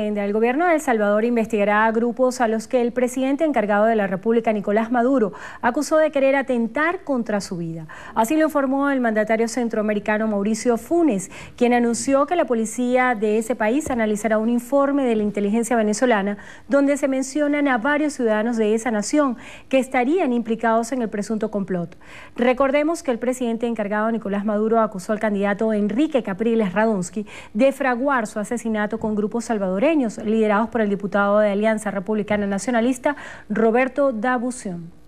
El gobierno de El Salvador investigará a grupos a los que el presidente encargado de la República, Nicolás Maduro, acusó de querer atentar contra su vida. Así lo informó el mandatario centroamericano Mauricio Funes, quien anunció que la policía de ese país analizará un informe de la inteligencia venezolana donde se mencionan a varios ciudadanos de esa nación que estarían implicados en el presunto complot. Recordemos que el presidente encargado Nicolás Maduro acusó al candidato Enrique Capriles Radonsky de fraguar su asesinato con grupos salvadores liderados por el diputado de Alianza Republicana Nacionalista, Roberto Dabusión.